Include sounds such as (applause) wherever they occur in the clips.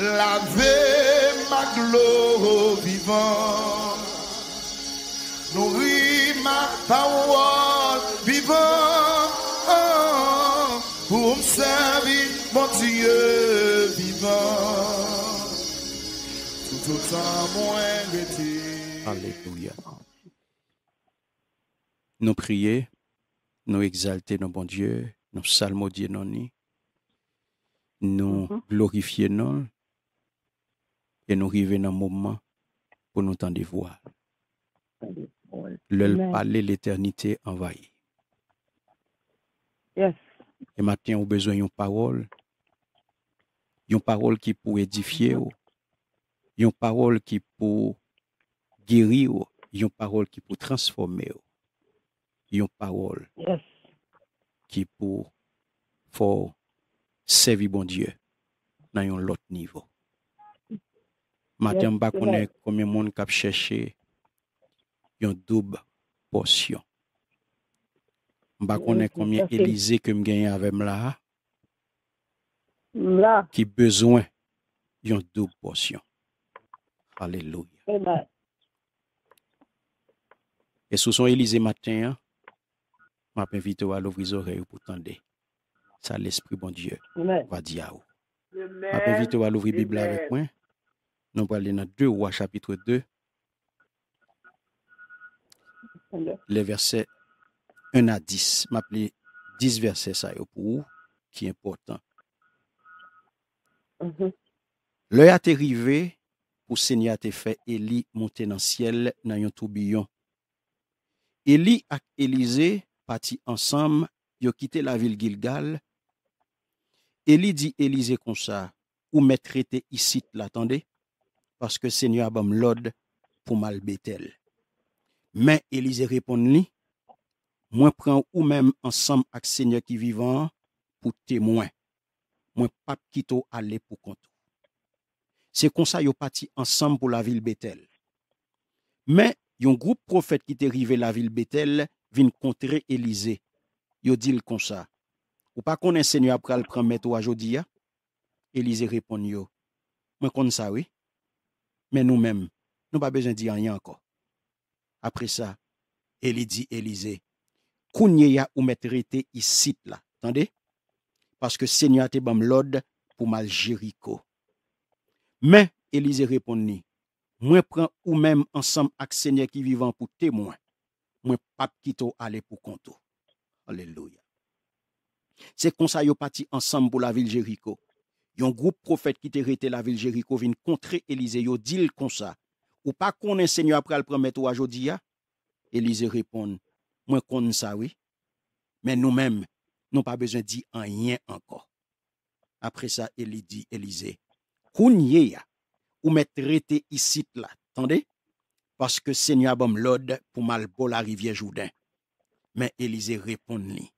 laver ma gloire vivant. Nourris ma parole vivant. pour me servir, mon Dieu vivant. Tout autant moins béni Alléluia. Nous prier, nous exalter nos bon Dieu, nous salmodier mhm. nos nous glorifier non et nous arrivons dans un moment pour nous tendre voir. Le palais, l'éternité envahit. Et maintenant, nous avons besoin d'une parole. Une parole qui peut édifier, une parole qui peut guérir, une parole qui peut transformer, une parole qui pour servir bon Dieu dans un autre niveau sais pas combien de monde qui cherché une double portion. Je ne pas combien Élisée que me gagne avec moi. là, qui besoin d'une double portion. Alléluia. Et sous son Élysée matin, je inviter à l'ouvrir les oreilles pour tenter. Ça, l'Esprit bon Dieu Amen. va dire à vous. Je à l'ouvrir la Bible avec moi. Nou pali nan 2 ou a chapitre 2. Le verse 1 a 10. M'ap li 10 verse sa yo pou ou ki important. Mhm. Le a te rive pou se nye a te fe Eli monte nan siel nan yon toubiyon. Eli ak Elize pati ansam yo kite la vil Gilgal. Eli di Elize konsa ou met rete isi te latande. Paske se nye abam lod pou mal betel. Men, Elize repon li, mwen pren ou men ansam ak se nye ki vivan pou temwen. Mwen pat kito ale pou kont. Se konsa yo pati ansam pou la vil betel. Men, yon group profet ki te rive la vil betel vin kontre Elize. Yo dil konsa. Ou pa konen se nye apral premet ou a jodi ya? Elize repon yo. Men konsa we? Mè nou mèm, nou pa bezen di an yanko. Apre sa, elè di Elize, kounye ya ou mè terete yisit la, tande? Paske sènyate bam lod pou mal Jericho. Mè, Elize repon ni, mwen pran ou mèm ansam ak sènyek yi vivan pou temwen, mwen pat kito ale pou konto. Aleluya. Se konsa yo pati ansam pou la vil Jericho, yon group profet ki te rete la Viljeri Kovine kontre Elize yo dil kon sa, ou pa konen senyo apre al promet ou a jodi ya? Elize repon, mwen konen sa we, men nou menm nou pa bezwen di an yen anko. Apre sa, Elize di, Elize, konye ya ou men trete isit la, tande? Paske senyo abom lod pou mal bol a rivye joudan. Men Elize repon li,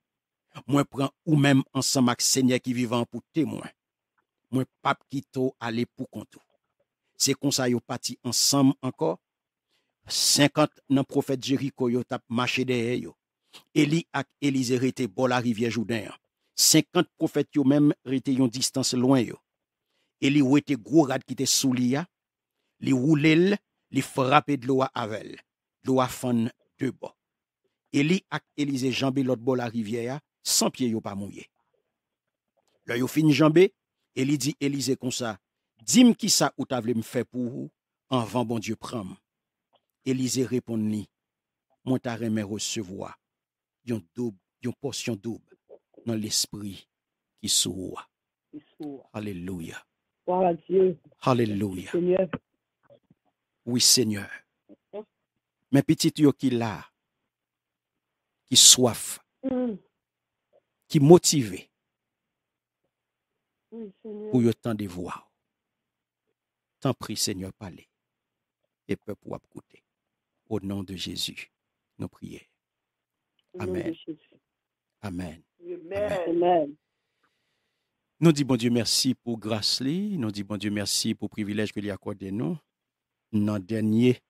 mwen pren ou menm ansan mak senye ki vivan pou temwen, Mwen pap kito ale pou kontou. Se konsa yo pati ansam anko, 50 nan profet Jericho yo tap machedeye yo. Eli ak Elize rete bol a rivye jouden yo. 50 profet yo men rete yon distanse lwen yo. Eli ou ete gwo rad ki te souli ya, li oulel, li frape dlo a avel, dlo a fon te bon. Eli ak Elize jambi lot bol a rivye ya, sanpye yo pa mounye. Loy yo fin jambi, Et il dit Élisée comme ça, dis-moi qui ça ou t'as fait me pour vous, en vent bon Dieu prend. Élisée répondit, moi ta aimé recevoir une portion double dans l'esprit qui soit. Alléluia. Alléluia. Oui, Seigneur. Hein? Mes petit yo qui là, qui soif, mm. qui motivé, pour autant temps de voir. Tant prie, Seigneur, parlez. Et peuple pour écouter. Au nom de Jésus, nous prions. Amen. Amen. Amen. Nous disons bon Dieu merci pour grâce Nous disons bon Dieu merci pour le privilège que lui accordé nous. le dernier,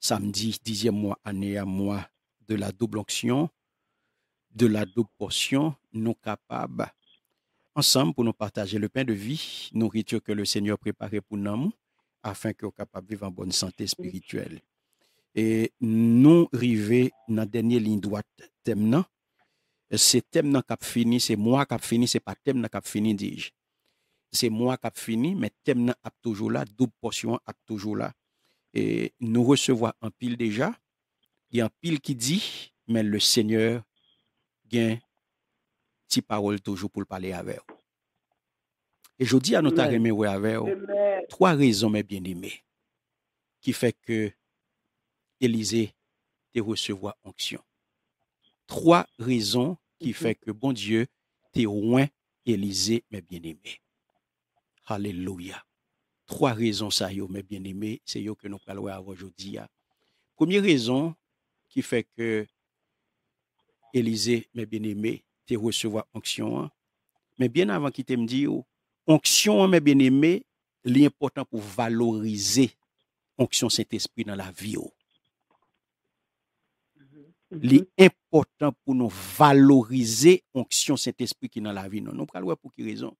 samedi, dixième mois, année à moi, de la double onction, de la double portion, nous capables ensemble pour nous partager le pain de vie, nourriture que le Seigneur préparait pour nous, afin que nous capables vivre en bonne santé spirituelle. Et nous arrivons dans la dernière ligne droite, thème C'est thème qui fini, c'est moi qui fini, c'est pas thème qui fini, dis-je. C'est moi qui fini, mais thème a toujours là, double portion a toujours là. Et nous recevons en pile déjà, il y a un pile qui dit, mais le Seigneur vient, petite parole toujours pour parler avec vous. Et je dis à notre oui avec vous, trois raisons, mes bien-aimés, qui fait que Élisée te recevoir onction. Trois raisons qui mm-hmm. fait que bon Dieu te loin Élisée, mes bien-aimés. Alléluia. Trois raisons, ça, yo, mes bien-aimés, c'est yo que nous parlons aujourd'hui. Hein. Première raison qui fait que Élisée, mes bien-aimés, te recevo anksyon an. Men bien avan ki te mdi yo, anksyon an men ben eme, li important pou valorize anksyon set espri nan la vi yo. Oh. Mm-hmm. Li important pou nou valorize anksyon set espri ki nan la vi yo. Non. Nou pral wè pou ki rezon.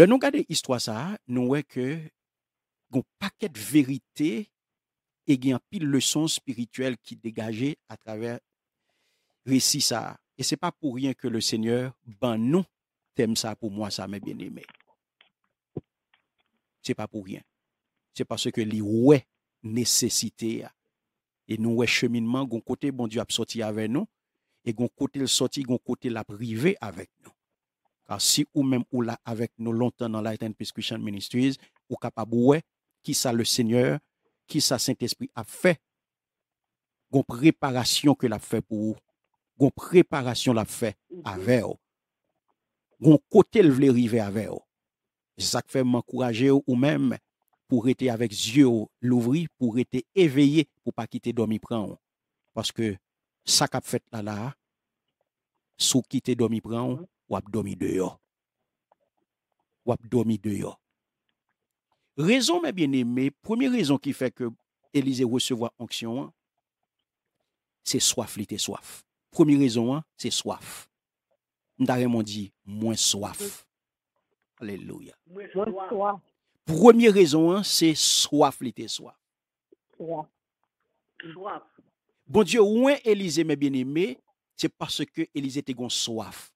Le nou gade istwa sa, nou wè ke goun paket verite e gen pil le son spirituel ki degaje a traver resi sa. Et c'est pas pour rien que le Seigneur, ben non, t'aime ça pour moi, ça, mes bien-aimés. C'est pas pour rien. C'est parce que les nécessité. Et nous ouais cheminement, gon côté bon Dieu a sorti avec nous, et gon côté le sorti, gon côté la privé avec nous. Car si ou même ou là avec nous longtemps dans la Christian Ministries, ou capable ouais, qui ça le Seigneur, qui ça Saint-Esprit a fait, gon préparation que l'a fait pour vous Gon preparasyon la fwe a veyo. Gon kote l vle rive a veyo. Zak fwe m ankoraje yo ou mem pou rete avek zye yo louvri, pou rete eveye pou pa kite domi pran. Paske sak ap fwe tla la, sou kite domi pran, wap domi deyo. Wap domi deyo. Rezon me bien eme, premi rezon ki fwe ke Elize recevo anksyon, se swaf li te swaf. Première raison, hein, c'est soif. Nous avons dit moins soif. Alléluia. Première raison, hein, c'est soif, l'été soif. Soif. Bon Dieu, est Élisée, mes bien-aimés, c'est parce que Élisée était gon soif.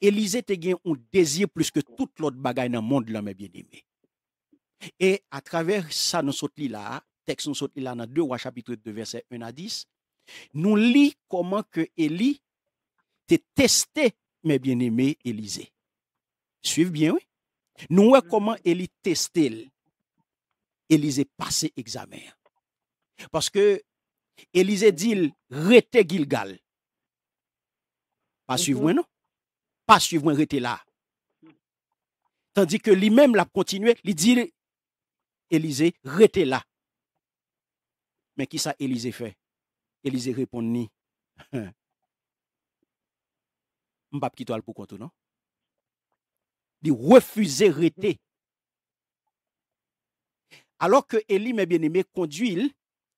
Élisée était un désir plus que toute l'autre bagaille dans le monde, mes bien-aimés. Et à travers ça, nous sommes là, texte nous sommes là dans 2 rois chapitre 2, verset 1 à 10, nous lit comment que Élie t'est testé, mes bien-aimés Élisée. Suivez bien, oui. Nous voyons comment Élie testé. Élisée passé examen. Parce que Élisée dit, rete Gilgal. Pas suivre, non? Pas suivre, rete là. Tandis que lui-même l'a continué, il dit, Élisée, rete là. Mais qui ça Élisée fait? Élisée répondit, (laughs) M'pap qui toi pour tout non? Il de rester. Alors que Élie, mes bien-aimés, conduit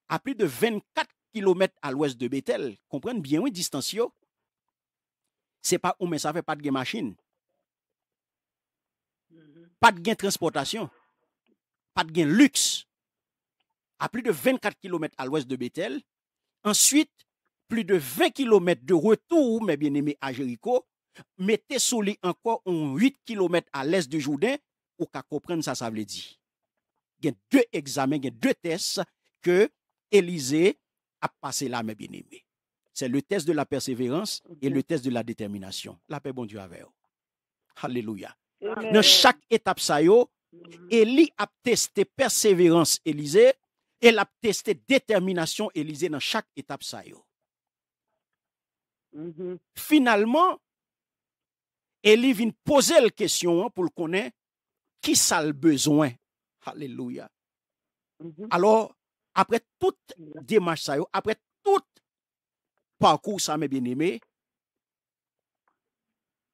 à plus de 24 km à l'ouest de Bethel. Comprenez bien, oui, distance. C'est pas où, mais ça fait pas de machine. Mm-hmm. Pas de transportation. Pas de luxe. À plus de 24 km à l'ouest de Bethel, Ensuite, plus de 20 km de retour, mes bien-aimés, a Jericho, mette sou li anko 8 km a l'est de Jourdain, pou ka komprenne sa sa vle di. Gen dwe examen, gen dwe test, ke Elize ap pase la, mes bien-aimés. Se le test de la persévérance, e le test de la détermination. La pe bon Dieu ave yo. Hallelujah. Ne chak etap sayo, Eli ap teste persévérance Elize, El ap teste determinasyon elize nan chak etap sa yo. Mm-hmm. Finalman, elive yon pose l kesyon an pou l konen, ki sa l bezwen? Halleluja. Mm-hmm. Alors, apre tout dimash sa yo, apre tout parkour sa me bin eme,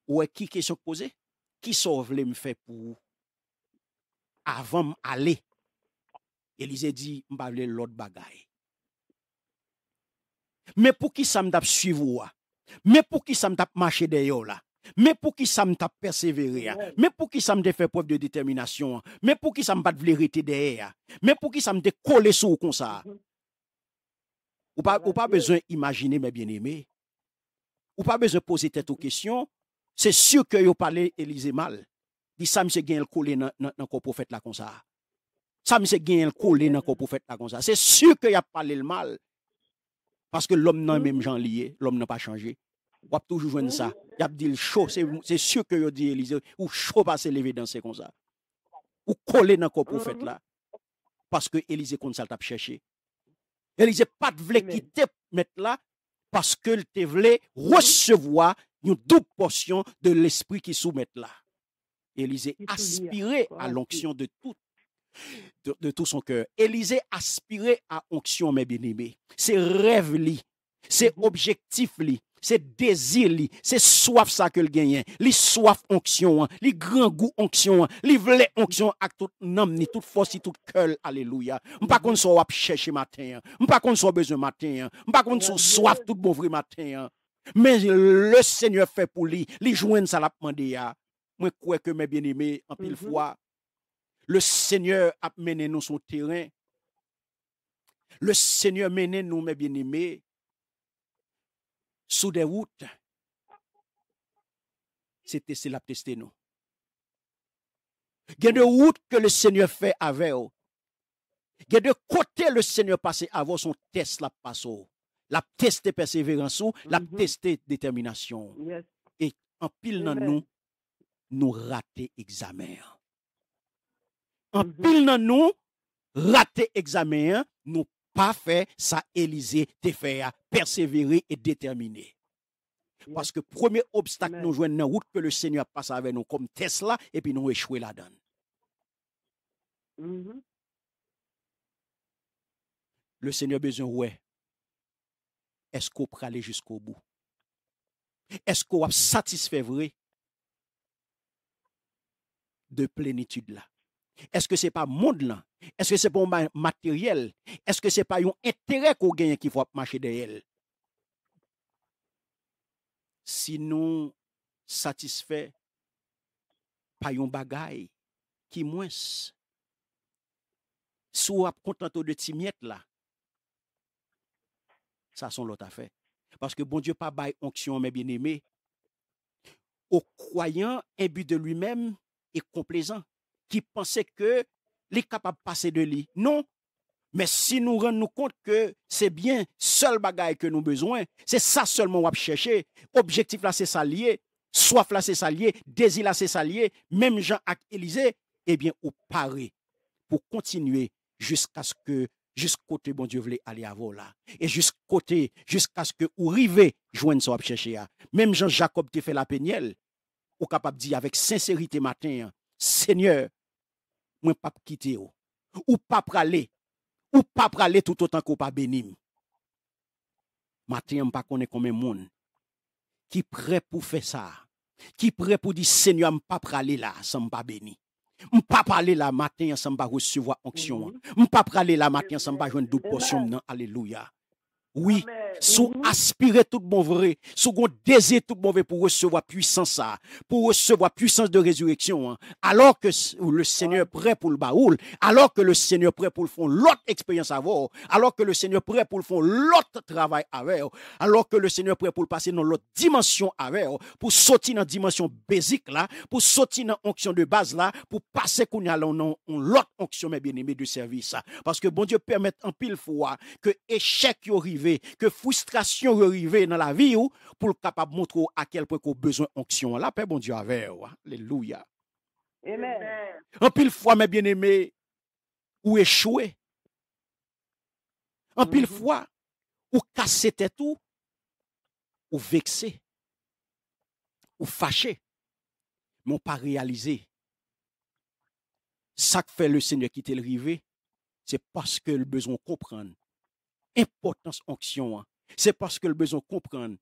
ou e ki kesyon kpose, ki sa vle m fe pou avan m ale? Élisée dit, je vais l'autre bagaille. Mais pour qui ça me suivi, suivre Mais pour qui ça me tape marcher derrière là Mais pour qui ça me persévéré, persévérer Mais pour qui ça me fait preuve de détermination Mais pour qui ça me pas de derrière Mais pour qui ça me coller sur comme ça (laughs) Ou pas ou pas besoin d'imaginer mes bien-aimés. Ou pas besoin de poser tête aux questions. C'est sûr que yo parlé Élisée mal. Dit ça monsieur gagne le coller dans prophète là comme ça. Ça, monsieur, gagne le collé dans le prophète comme ça. C'est sûr qu'il a parlé le mal. Parce que l'homme n'a même mm-hmm. gens lié, l'homme n'a pas changé. On a toujours joué ça. Mm-hmm. Il a dit le chaud, c'est sûr que a dit Élisée, ou chaud passer l'évidence comme ça. Ou collé dans le prophète mm-hmm. là. Parce que Élisée, comme ça, t'a cherché. Élisée, pas de vouloir quitter mettre là, parce qu'il te voulait recevoir une double portion de l'esprit qui soumet là. Élisée aspirait à l'onction de tout de, tout son cœur. Élisée aspirait à onction, mes bien-aimés. C'est rêve li, c'est mhm. objectif li, c'est désir li, c'est soif ça que le gagne. Hein. Li soif onction, hein. li grand goût onction, hein. li vle onction avec tout nom ni toute force, tout cœur. Alléluia. M'pas mhm. qu'on soit chercher matin, m'pas qu'on soit besoin matin, m'pas qu'on soit soif tout bon vrai matin. Mais le Seigneur fait pour lui, Li joindre ça la Moi, crois que mes bien-aimés, en pile mhm. fois, le Seigneur a mené nous son terrain. Le Seigneur mène nous, mes bien-aimés, sous des routes. C'était cela tester nous. Il y a des routes que le Seigneur fait avec vous. Il y a des côtés le Seigneur passe avant son test la passe. La testé persévérance la mm-hmm. tester détermination. Et en pile dans nous, nous raté examen en pile dans nous, raté examen, nous pas fait ça Élysée te faire persévérer et déterminer. Parce que premier obstacle nous jouons dans route que le Seigneur passe avec nous comme Tesla et puis nous échouer là-dedans. Mm-hmm. Le Seigneur besoin ouais. Est-ce qu'on peut aller jusqu'au bout? Est-ce qu'on va satisfaire vrai de plénitude là? Est-ce que ce n'est pas monde là? Est-ce que c'est pour matériel? Est-ce que ce n'est pas un intérêt qu'on gagne qui va marcher derrière? Si nous satisfaits par un bagay qui moins, si on content de miettes, là, ça sont l'autre affaire. Parce que bon Dieu pas bail onction, mais bien aimé Au croyant, but de lui-même est complaisant qui pensait que les capable de passer de lui. Non. Mais si nous rendons compte que c'est bien seul bagaille que nous avons besoin, c'est ça seulement qu'on chercher. Objectif là, c'est ça lié. Soif là, c'est ça lié. Désir là, c'est ça Même Jean avec Élisée, eh bien, au paré pour continuer jusqu'à ce que jusqu'au côté bon Dieu voulait aller avant là et jusqu'au côté jusqu'à ce que ou arrivez joindre ça chercher même Jean Jacob te fait la pénielle ou capable de dire avec sincérité matin Seigneur Mwen pa pou kite yo. Ou pa prale. Ou pa prale tout an kon pa beni. Maten ya mpa konen kon men moun. Ki pre pou fe sa. Ki pre pou di, Senyo, mpa prale la, san mpa beni. Mpa prale la, maten ya san mpa resuwa anksyon. Mhm. Mpa prale la, maten ya san mpa jwen dou posyon nan aleluya. Oui, sous mm-hmm. aspirer tout bon vrai, sous gon désir tout bon vrai pour recevoir puissance ça, pour recevoir puissance de résurrection, hein, alors que le Seigneur prêt pour le baoul, alors que le Seigneur prêt pour le fond l'autre expérience avoir alors que le Seigneur prêt pour le fond l'autre travail avoir alors que le Seigneur prêt pour le passer dans l'autre dimension avoir pour sortir dans dimension basique là, pour sortir dans l'onction de base là, pour passer qu'on a dans l'autre onction mes bien-aimés du service. Parce que bon Dieu permet en pile fois que échec y arrive que frustration arrive dans la vie ou pour capable montrer à quel point qu'on besoin onction. La paix bon Dieu avec Alléluia. Amen. En pile fois mes bien-aimés ou échoué En pile mhm. fois ou cassé tête ou ou vexé ou fâché mais pas réalisé ça que fait le Seigneur qui t'est arrivé c'est parce que le besoin comprendre importance onction. C'est parce que le besoin comprendre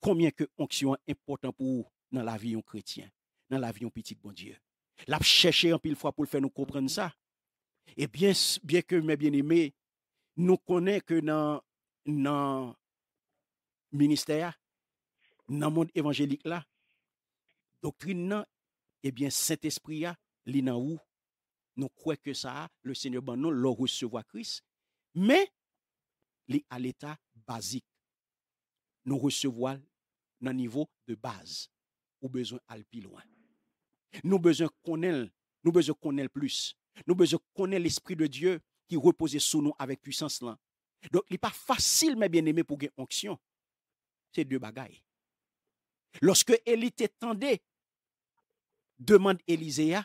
combien que onction est important pour dans la vie d'un chrétien, dans la vie petit bon Dieu. L'a chercher en pile fois pour le faire nous comprendre ça. Et bien, bien que mes bien-aimés, nous connaissons que dans le ministère, dans le monde évangélique là, doctrine et eh bien, Saint-Esprit là, nous croyons que ça, le Seigneur, bon non, recevoir Christ. Mais, li à l'état basique. Nous recevons dans niveau de base. Ou besoin aller plus loin. Nous besoin ait, nous besoin connaître plus. Nous besoin connaître l'esprit de Dieu qui repose sous nous avec puissance là. Donc, il n'est pas facile, mes bien-aimés, pour gagner onction. C'est deux bagailles. Lorsque Élie t'étendait, demande Élisée,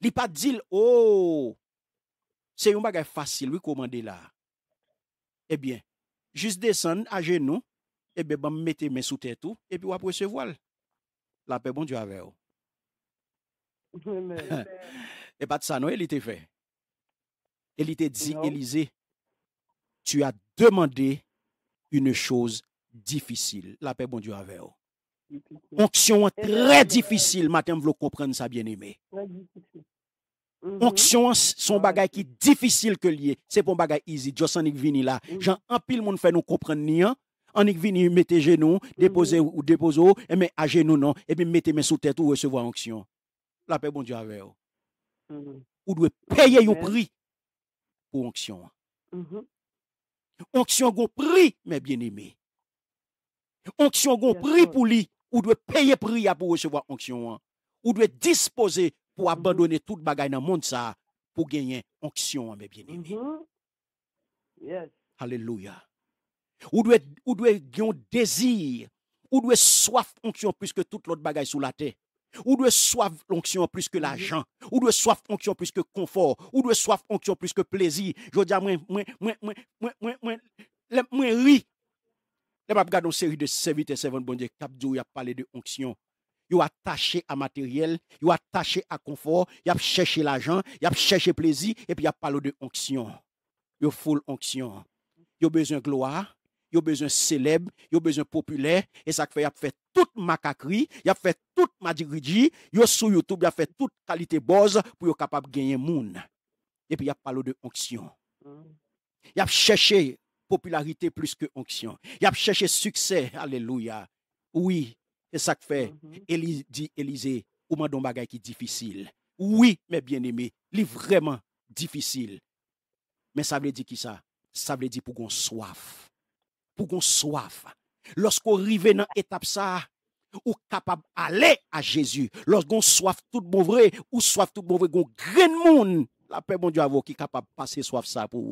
il pas dit, oh, c'est une bagaille facile, lui commander là. Eh bien, juste à à genoux, et eh bien mettez sous sous tout et puis vous va voile, La paix bon Dieu avec vous. (laughs) Et pas de ça, non, elle était faite. Elle était dit Élisée, tu as demandé une chose difficile. La paix bon Dieu avec vous. Onction eh ben, très eh ben, ben. difficile, matin, vous comprendre ça bien-aimé. Mm -hmm. son ah, bagaille qui difficile que lié. C'est pour un bagage easy. Just en vini là. Mm -hmm. J'en un pile monde fait nous comprendre ni an. En vini, mettez genoux, déposer mhm. ou déposez et mais à genoux non. Et puis mettez mes sous tête ou e e recevoir onction. La paix bon Dieu avec vous. Mm -hmm. Ou mhm. payer un prix pour onction. Mhm. Onction gon prix, mes bien-aimés. Onction gon prix pour lui. Ou devez payer prix pour recevoir onction. Ou devez disposer pour abandonner toute bagaille dans le monde ça pour gagner onction hein, mes bien-aimés. Mm-hmm. yes. Alléluia. Ou doit ou doit désir, ou doit soif onction plus que toute l'autre bagaille sur la terre. Ou doit soif onction plus que mm-hmm. l'argent, ou doit soif onction plus que confort, ou doit soif onction plus que plaisir. Je dis moi moi moi moi moi moi moi moi ri. Les pas regarder une série de serviteurs servants bon Dieu qui a parlé de onction yo attaché à matériel, you attaché à confort, y a l'argent, y a plaisir et puis y a parlé de onction. Yo full onction. Yo besoin gloire, yo besoin célèbre, yo besoin populaire et ça fait y a fait toute macacri, y a fait toute madirigi, yo sur YouTube y a fait toute qualité buzz pour yo capable gagner monde. Et puis y a l'eau de onction. Y a cherché popularité plus que onction. Y a cherché succès, alléluia. Oui, et ça que fait mhm. dit Élisée, ou mandon bagay qui difficile. Oui, mes bien aimé, li vraiment difficile. Mais ça veut dire qui ça? Ça veut dire pour qu'on soif. Pour qu'on soif. Lorsqu'on arrive dans étape ça, ou capable d'aller à Jésus. Lorsqu'on soif tout bon vrai, ou soif tout bon vrai, qu'on grain monde la paix, bon Dieu, a vous qui est capable de passer soif ça pour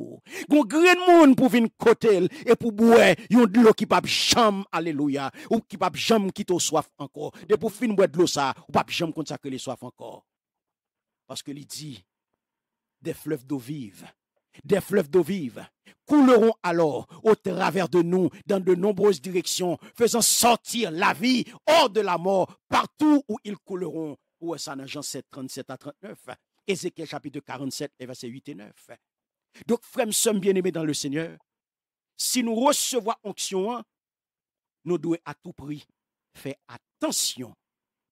vous. grand monde pour venir côté et pour boire, a de l'eau qui pas jamais, alléluia, ou qui pas jam qui te soif encore. De pour fin boire de l'eau ça, ou pas jam consacrer les soif encore. Parce que il dit, des fleuves d'eau vive, des fleuves d'eau vive couleront alors au travers de nous dans de nombreuses directions, faisant sortir la vie hors de la mort partout où ils couleront. Ou ça dans Jean 7, 37 à 39. Ézéchiel chapitre 47 et verset 8 et 9. Donc, frères, nous sommes bien-aimés dans le Seigneur. Si nous recevons onction, nous devons à tout prix faire attention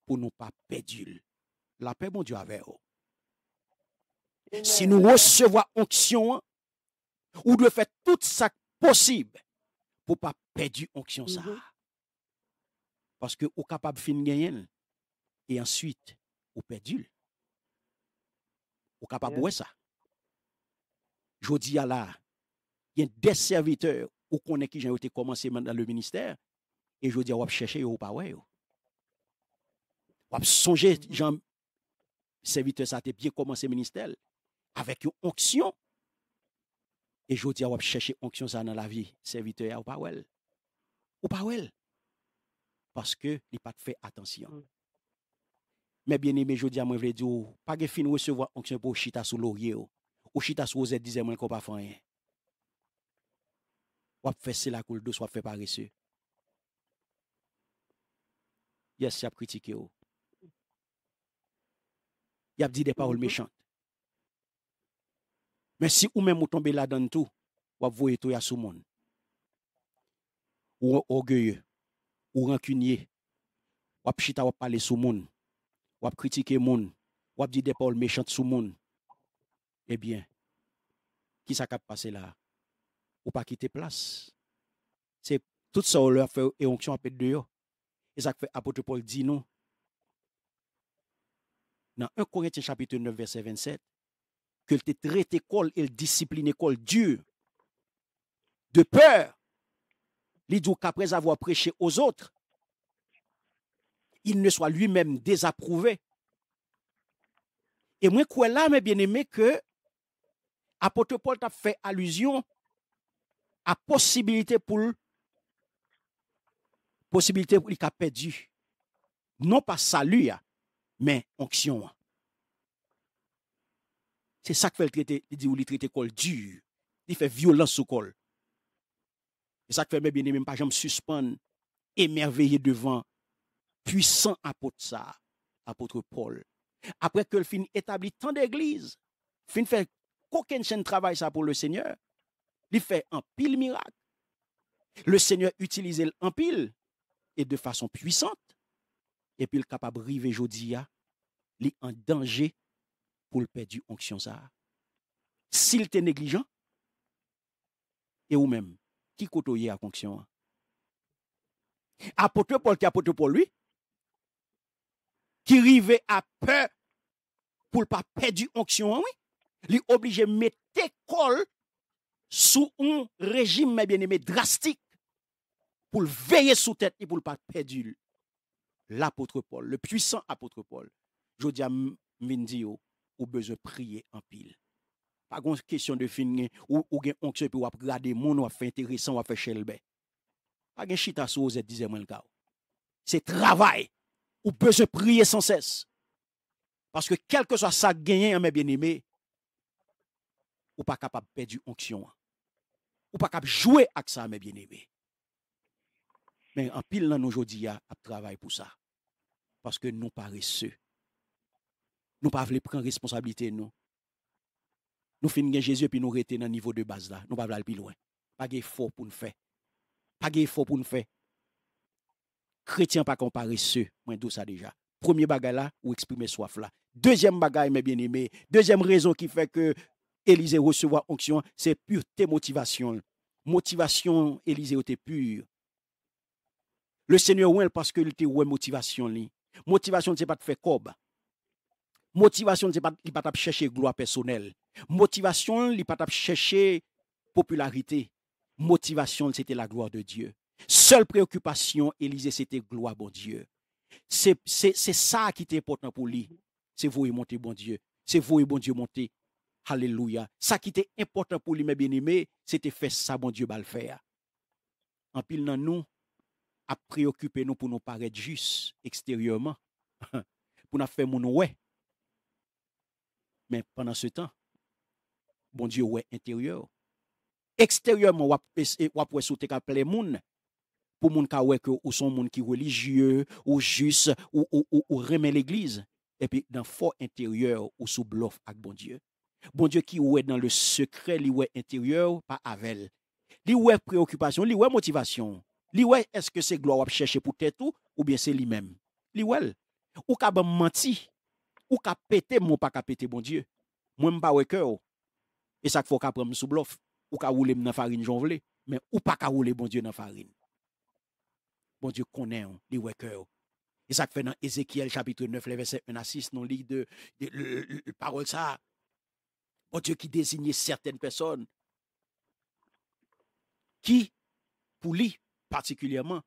pour ne pas perdre. La paix, mon Dieu, avec vous. Si nous recevons onction, nous devons faire tout ça possible pour ne pas perdre onction. Ça. Mm-hmm. Parce que vous capable de finir et ensuite, on pédule. Ou capable de ça. Je dis à là, il y a des serviteurs ou qui j'ai été commencé dans le ministère. Et je dis à chercher ou pas ouais. Ou songer, mm-hmm. Jean, serviteur, ça a bien commencé le ministère avec une onction. Et je dis à chercher onction ça dans la vie, serviteur ou pas ouais. Ou pas ouais. Parce que il pas fait attention. Mm. Me bine me jodi a mwen vle di ou, pa ge fin we se vwa anksyon pou chita sou lorye ou, oh. ou chita sou o zed dizen mwen kopa fanyen. Wap fese la koul dos wap fe pare se. Yes, yap kritike ou. Oh. Yap di de parol mechant. Mhm. Men si ou men mou tombe la dan tou, wap voye tou ya sou moun. Ou wap orgeye, ou wap rankunye, wap chita wap pale sou moun. ou à critiquer moun, ou à dire des paroles méchantes sur moun. Eh bien, qui ça cap passé là Ou pas quitter place. C'est tout ça on leur fait éruption à de dehors. Et ça fait apôtre Paul dit non. Dans 1 Corinthiens chapitre 9 verset 27 que te traite école et discipline école Dieu, de peur. Il dit qu'après avoir prêché aux autres, il ne soit lui-même désapprouvé. Et moi, quoi là, mes bien-aimés, que l'apôtre Paul t'a fait allusion à possibilité pour possibilité pour a perdu. Non pas salut, hein, mais onction. Hein. C'est ça qui fait le traité, il dit ou il traité col dur. Il fait violence au col. C'est ça qui fait mes bien-aimés, pas jamais suspendre, émerveillé devant puissant apôtre ça, apôtre Paul. Après que le fin établit tant d'églises, fin fait qu'aucune chaîne travail ça pour le Seigneur, il fait un pile miracle. Le Seigneur utilise en pile et de façon puissante. Et puis, il est capable de arriver Jodia, il est en danger pour le perdre onction ça. S'il était négligent, et ou même, qui côtoyait à onction? Apôtre Paul qui apôtre pour lui, Ki rive a pe pou l pa pedi onksyon anwi. Li oblije metekol sou un rejim drastik pou l veye sou teti pou l pa pedi l apotre Paul. Le puisan apotre Paul. Jodia Mindio ou beze priye anpil. Pa gons kesyon de fin gen ou gen onksyon pou wap gade moun wap fe interisan wap fe chelbe. Pa gen chita sou ou zedize mwen l gav. Se travay. Ou peut se prier sans cesse. Parce que quel que soit sa gain en mè bien-aimé. Ou pas capable de perdre du onction. Ou pas capable de jouer avec sa mè bien-aimé. Mais en pile dans nos jours d'hier, ap travail pour ça. Parce que nous parait ce. Nous parait prendre responsabilité nous. Nous finit avec Jésus et nous retait dans le niveau de base là. Nous parait aller plus loin. Pas gué faux pour nous faire. Pas gué faux pour nous faire. chrétien pas comparé ceux, moins tout ça déjà. Premier bagage là, ou exprimer soif là. Deuxième bagage, mes bien-aimés, deuxième raison qui fait que Élisée recevoir onction, c'est pureté motivation. Motivation Élisée était pure. Le Seigneur ouel parce qu'il était ouais motivation li. Motivation c'est pas de faire cob. Motivation c'est pas il pas chercher gloire personnelle. Motivation il pas chercher popularité. Motivation c'était la gloire de Dieu. Seule préoccupation, Élisée, c'était gloire, bon Dieu. C'est ça qui était important pour lui. C'est vous et montez, bon Dieu. C'est vous et bon Dieu monter. Alléluia. Ça qui était important pour lui, mes bien-aimés, c'était faire ça, bon Dieu, va le faire. En pile nous, à préoccuper nous pour nous paraître juste extérieurement, (laughs) pour nous faire mon ouais. Mais pendant ce temps, bon Dieu, ouais, intérieur. Extérieurement, on ouais, ouais, sous le monde pou moun ka wek ou son moun ki religye ou jus ou remen l'eglize. Epi, dan fo interye ou sou blof ak bon Diyo. Bon Diyo ki wek dan le sekre li wek interye ou pa avel. Li wek preokupasyon, li wek motivasyon. Li wek eske se glo wap chèche pou tèt ou ou bien se li mem. Li wel, ou ka bèm manti, ou ka pète moun pa ka pète bon Diyo. Mwen mpa wekè ou. E sa k fò ka prèm sou blof, ou ka woulèm nan farin jan vle, men ou pa ka woulèm bon Diyo nan farin. bon Dieu connaît hein, les cœurs. Et ça fait dans Ézéchiel chapitre 9, les versets 1 à 6, non lit de, parole ça. Bon Dieu qui désignait certaines personnes qui, pour lui particulièrement,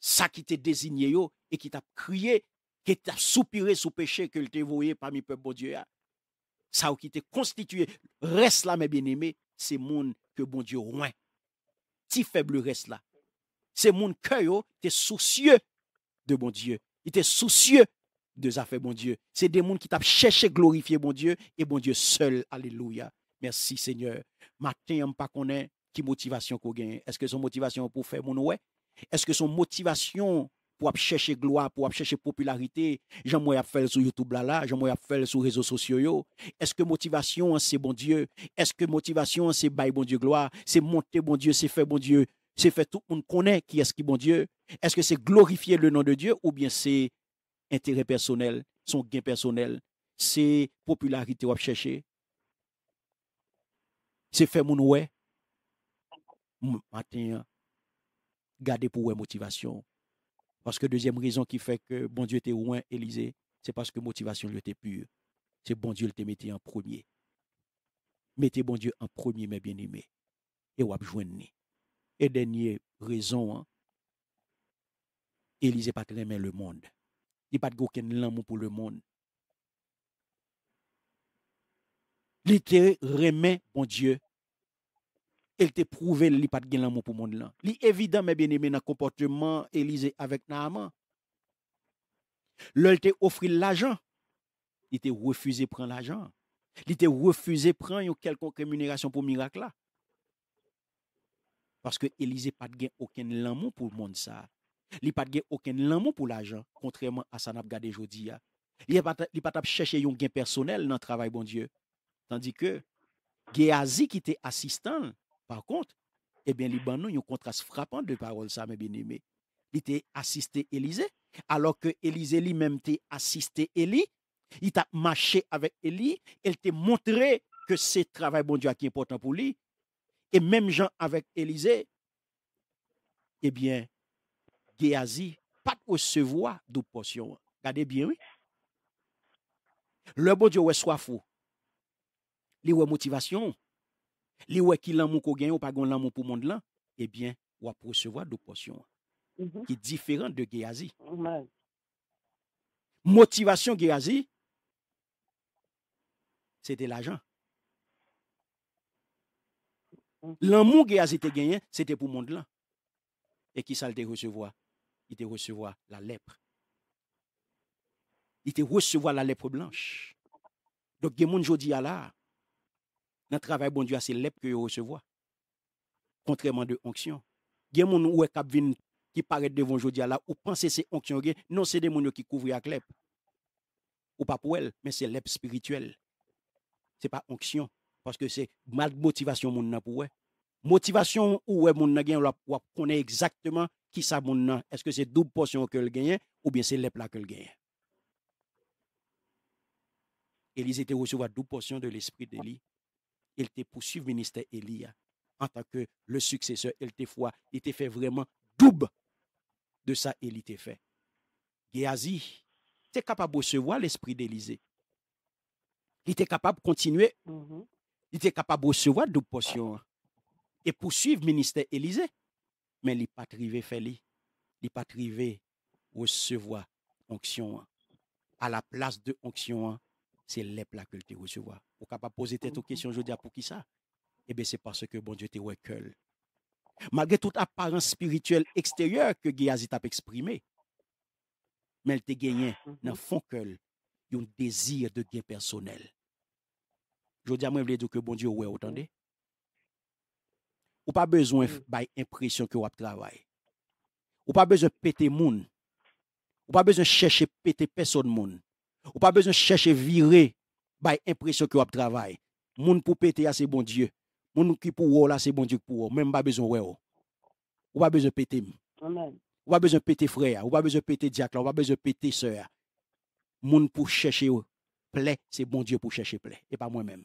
ça qui te désigné yo, et qui t'a crié, qui t'a soupiré sous péché que t'a voyé parmi peuple bon Dieu. Ça qui t'a constitué, reste là mes bien-aimés, c'est monde que bon Dieu loin. si faible reste là, c'est mon cœur qui soucieux de mon Dieu. Il était soucieux des affaires, mon Dieu. C'est des gens qui t'ont cherché glorifier, mon Dieu, et mon Dieu seul. Alléluia. Merci, Seigneur. Matin, on pas connaît qui motivation qu'on Est-ce que son motivation pour faire mon ouais? Est-ce que son motivation pour chercher gloire, pour chercher popularité, j'en moi faire sur YouTube là là, j'en moi faire sur réseaux sociaux Est-ce que motivation c'est bon Dieu Est-ce que motivation c'est bail bon Dieu gloire, c'est monter bon Dieu, c'est faire bon Dieu c'est fait tout le monde connaît qui est-ce qui est bon Dieu. Est-ce que c'est glorifier le nom de Dieu ou bien c'est intérêt personnel, son gain personnel, c'est popularité ou chercher. C'est fait mon ouais. Matin, gardez pour ouais motivation. Parce que deuxième raison qui fait que bon Dieu était loin, Élisée, c'est parce que motivation lui était pure. C'est bon Dieu le mettait en premier. Mettez bon Dieu en premier, mes bien-aimés. Et vous et dernière raison, hein. Élisée pas aimer le monde. Il pas de l'amour pour le monde. Il était remet bon Dieu. Il t'a prouvé il pas de l'amour pour le monde là. est évident mais bien aimé dans comportement Élisée avec Naaman. L'ol t'a offert l'argent. Il te refusé prendre l'argent. Il te refusé prendre quelconque rémunération pour le miracle Paske Elize pat gen oken laman pou moun sa. Li pat gen oken laman pou la jan. Kontreman asan ap gade jodi ya. E li pat ap chèche yon gen personel nan travail bon dieu. Tandikè, ge azi ki te asistan. Par kont, e ben li ban nou yon kontras frapan de parol sa mè bin eme. Li te asiste Elize. Alor ke Elize li mèm te asiste Eli. Li tap mache avek Eli. El te montre ke se travail bon dieu a ki important pou li. Et même Jean avec Élisée, eh bien, Géasi, pas de recevoir de portion. Regardez bien, oui. Le bon Dieu est soif. Il a motivation. Il a qui l'amour qu'on gagne ou pas l'amour pour le monde là. Eh bien, on va recevoir de portion. Mhm. Qui est différent de Géasi. Motivation Géasi, c'était l'argent. L'amour a été gagné, c'était pour le monde là. Et qui ça le recevoir Il te recevoir la lèpre. Il te recevoir la lèpre blanche. Donc, il y a monde jodi là. Dans le travail bon Dieu, c'est lèpre que recevez. Contrairement de l'onction. Il y a monde gens qui paraît devant jodi là ou pensez c'est onction non c'est des gens qui couvrent avec lèpre. Ou pas pour elle, mais c'est lèpre spirituelle. C'est pas onction parce que c'est mal motivation mon pour elle motivation ou est mon gagne connaît exactement qui ça mon est-ce que c'est double portion que le gagne ou bien c'est les que le gagne Élise était recevoir double portion de l'esprit d'Élie il était poursuivi ministère Élie hein. en tant que le successeur il était foi il était fait vraiment double de ça Élie était fait Géasi était capable de recevoir l'esprit d'Élisée. il était capable de continuer mm-hmm. il était capable de recevoir double portion hein et poursuivre ministère Élysée. Mais il n'est pas arrivé faire Il n'est pas arrivé recevoir onction. À la place de onction, c'est les que tu recevoir. Pour capable poser tête aux mhm. questions aujourd'hui ah, pour qui ça Eh bien, c'est parce que bon Dieu te recueille. Malgré toute apparence spirituelle extérieure que Géazi t'a exprimée, mais elle t'a gagné dans le mhm. fond que un désir de gain personnel. Je dis à moi, je veux dire que bon Dieu, ouais, entendez ou pas besoin de mm. impression que vous travail. Ou pas besoin de péter moun. Ou pas besoin de chercher péter personne moun. Ou pas besoin de chercher virer by impression que vous travail. Moun pour péter ah, c'est bon Dieu. Moun qui pour vous c'est bon Dieu pour Même pas besoin ouais. Ou pas besoin péter. Amen. Ou pas besoin péter frère, ah. ou pas besoin péter diacre, ou pas besoin péter sœur. Ah. Moun pour chercher plaît, c'est bon Dieu pour chercher plaie. et pas moi-même.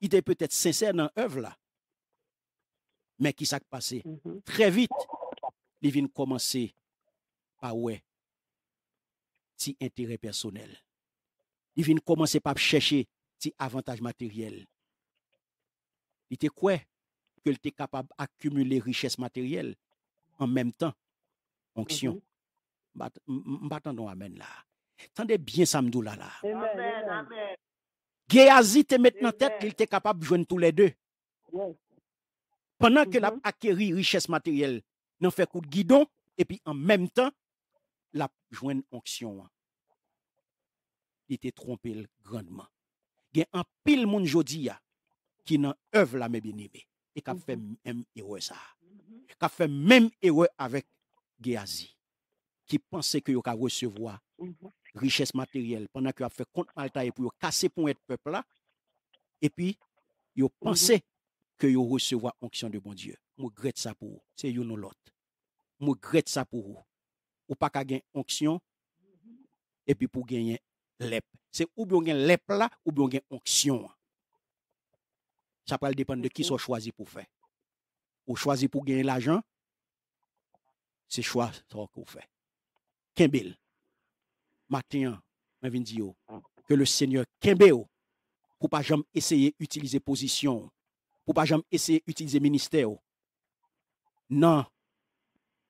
il était peut-être sincère dans l'œuvre là. Mais qui s'est passé? Très vite, il vient commencer par ouais, petit intérêt personnel. Il vient commencer par chercher petit avantage matériel. Il était quoi que était capable d'accumuler richesses matérielle en même temps? Onction. On là. Tendez bien Samdou là là. Amen, amen. Geazi te met nan tet, mm-hmm. il te kapab jwen tou le de. Pendan ke la akeri riches materyel, nan fe kout gidon, epi an menm tan, la jwen anksyon an. Il te trompil grandman. Gen an pil moun jodi ya, ki nan ev la mebe nibe. E ka fe menm erwe sa. E ka fe menm erwe avek Geazi, ki panse ki yo ka resevwa mwen. Mm-hmm. richesse matérielle pendant qu'il a fait contre Maltaï pour casser pour être peuple là. Et puis, ils mhm. pensé que qu'il recevait onction de bon Dieu. Je regrette ça pour vous. C'est une l'autre. Je regrette ça pour vous. Ou pas qu'à gagner onction et puis pour gagner lep. C'est ou bien gagner lep là ou bien gagner onction. Ça peut dépendre de qui sont choisi pour faire. Ou choisi pour gagner l'argent, c'est choix vous fait. Kembil matin, je viens dire mm. que le Seigneur Kembeo, pour pas jamais essayer d'utiliser position, pour pas jamais essayer d'utiliser ministère. Non,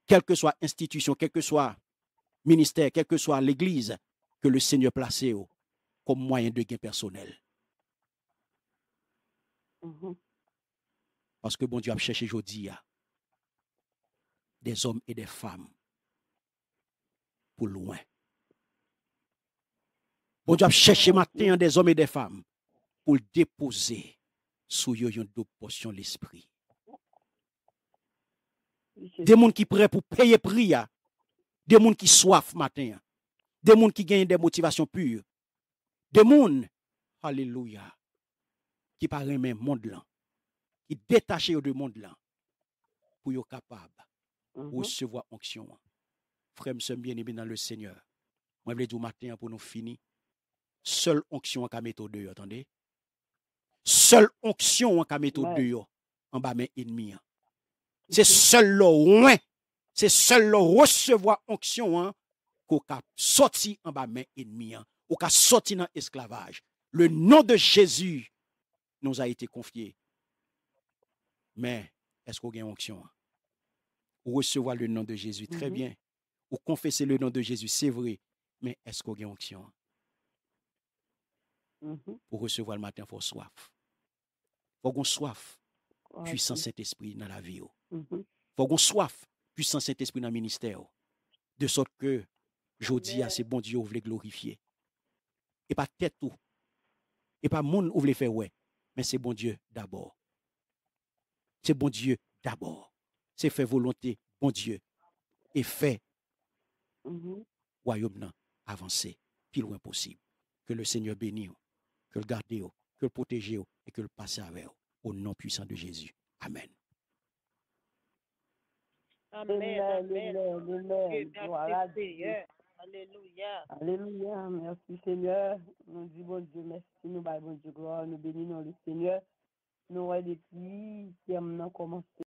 quelle que soit institution, quel que soit ministère, quelle que soit l'église, que le Seigneur place comme moyen de gain personnel. Mm-hmm. Parce que bon Dieu a cherché aujourd'hui des hommes et des femmes pour loin. On a cherché matin des hommes et des femmes pour déposer sous une double portion l'esprit. Des gens qui prêts pour payer prix, des gens qui soif matin, des gens qui gagnent des motivations pures, des gens, alléluia, qui parlent même monde là, qui détachent du monde là, pour être capable de mm-hmm. recevoir l'onction. Frères, sommes bien aimés dans le Seigneur. Moi, je veux dire matin pour nous finir seule onction en de dehors, attendez. Seule onction en mettre dehors en bas main ennemi. Hein. C'est seul le c'est seul le recevoir onction hein, qu'on a sorti en bas main ennemi, ou hein. ka sorti dans esclavage. Le nom de Jésus nous a été confié. Mais est-ce qu'on a une onction recevoir le nom de Jésus, très mm-hmm. bien. Ou confesser le nom de Jésus, c'est vrai. Mais est-ce qu'on a une onction Mm-hmm. pour recevoir le matin, il faut soif. faut qu'on soif, puissant puissance Saint-Esprit dans la vie. Il mm-hmm. faut qu'on soif, puissance Saint-Esprit dans le ministère. De sorte que, dis à ces bon Dieu, vous voulez glorifier. Et pas tête tout. Et pas monde, vous voulez faire ouais. Mais c'est bon Dieu d'abord. C'est bon Dieu d'abord. C'est fait volonté, bon Dieu. Et fait mm -hmm. royaume avancer, plus loin possible. Que le Seigneur bénisse que le garder, que le protéger et que le passer avec Au nom puissant de Jésus. Amen. Amen. Amen. Amen. Alléluia. Alléluia. Merci Seigneur. Nous disons bon Dieu merci. Nous bon Dieu gloire. Nous bénissons le Seigneur. Nous les depuis qui a commencé.